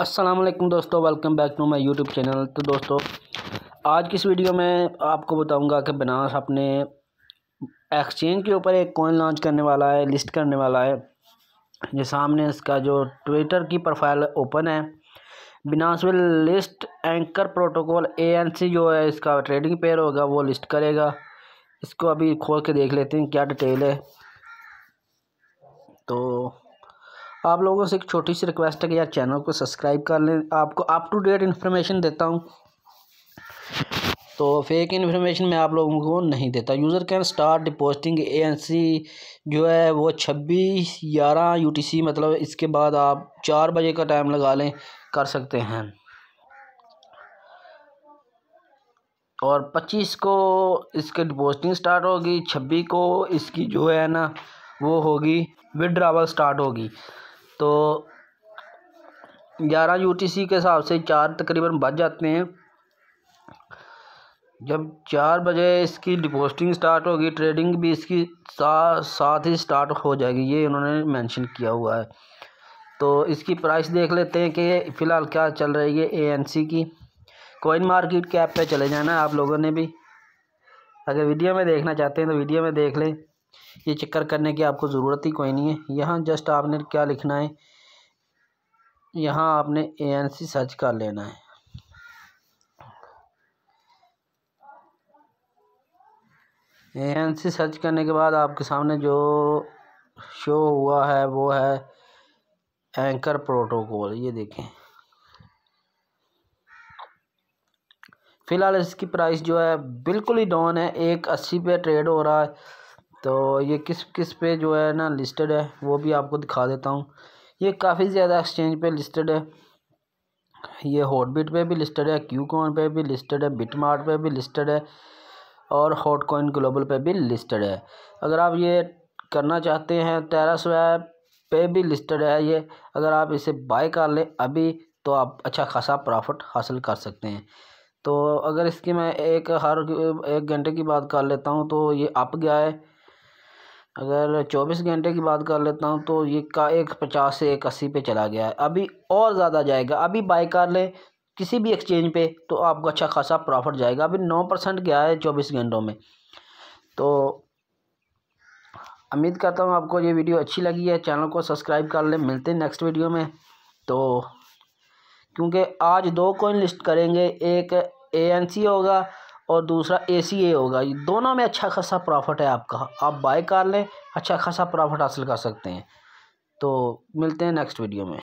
वालेकुम दोस्तों welcome back to my YouTube channel तो दोस्तों आज की इस वीडियो में आपको बताऊंगा कि बनास अपने एक्सचेंज के ऊपर एक कॉइन लॉन्च करने वाला है लिस्ट करने वाला है ये सामने इसका जो ट्विटर की प्रोफाइल ओपन है Binance will list Anchor Protocol सी जो है इसका ट्रेडिंग पेयर होगा वो लिस्ट करेगा इसको अभी खोल के देख लेते हैं क्या डिटेल है तो आप लोगों से एक छोटी सी रिक्वेस्ट है कि यार चैनल को सब्सक्राइब कर लें आपको अप टू डेट इन्फॉर्मेशन देता हूँ तो फेक इन्फॉर्मेशन मैं आप लोगों को नहीं देता user can start depositing ANC जो है वो छब्बीस ग्यारह सी मतलब इसके बाद आप चार बजे का टाइम लगा लें कर सकते हैं और पच्चीस को इसके डिपोस्टिंग स्टार्ट होगी छब्बीस को इसकी जो है ना वो होगी विड्रावल स्टार्ट होगी तो ग्यारह यूटीसी के हिसाब से चार तकरीबन बच जाते हैं जब चार बजे इसकी डिपोस्टिंग स्टार्ट होगी ट्रेडिंग भी इसकी सा, साथ ही स्टार्ट हो जाएगी ये इन्होंने मेंशन किया हुआ है तो इसकी प्राइस देख लेते हैं कि फ़िलहाल क्या चल रही है एएनसी की कोइन मार्केट कैप पे चले जाना है आप लोगों ने भी अगर वीडियो में देखना चाहते हैं तो वीडियो में देख लें ये चक्कर करने की आपको ज़रूरत ही कोई नहीं है यहाँ जस्ट आपने क्या लिखना है यहाँ आपने ए एन सी सर्च कर लेना है ए एन सी सर्च करने के बाद आपके सामने जो शो हुआ है वो है एंकर प्रोटोकॉल ये देखें फ़िलहाल इसकी प्राइस जो है बिल्कुल ही डाउन है एक अस्सी पे ट्रेड हो रहा है तो ये किस किस पे जो है ना लिस्टेड है वो भी आपको दिखा देता हूँ ये काफ़ी ज़्यादा एक्सचेंज पे लिस्टेड है ये हॉटबिट पे भी लिस्टेड है क्यू कॉन पर भी लिस्टेड है बिटमार्ट पे भी लिस्टेड है और हॉट कॉइन ग्लोबल पे भी लिस्टेड है अगर आप ये करना चाहते हैं टेरा स्वैप पे भी लिस्टेड है ये अगर आप इसे बाय कर लें अभी तो आप अच्छा खासा प्रॉफिट हासिल कर सकते हैं तो अगर इसकी मैं एक हर एक घंटे की बात कर लेता हूँ तो ये अप गया है अगर चौबीस घंटे की बात कर लेता हूँ तो ये का एक पचास से एक अस्सी पे चला गया है अभी और ज़्यादा जाएगा अभी बाई कर ले किसी भी एक्सचेंज पे तो आपको अच्छा खासा प्रॉफिट जाएगा अभी नौ परसेंट गया है चौबीस घंटों में तो उम्मीद करता हूँ आपको ये वीडियो अच्छी लगी है चैनल को सब्सक्राइब कर ले मिलते हैं नेक्स्ट वीडियो में तो क्योंकि आज दो कोइन लिस्ट करेंगे एक ए होगा और दूसरा ए सी ए होगा दोनों में अच्छा खासा प्रॉफिट है आपका आप बाय कर लें अच्छा खासा प्रॉफिट हासिल कर सकते हैं तो मिलते हैं नेक्स्ट वीडियो में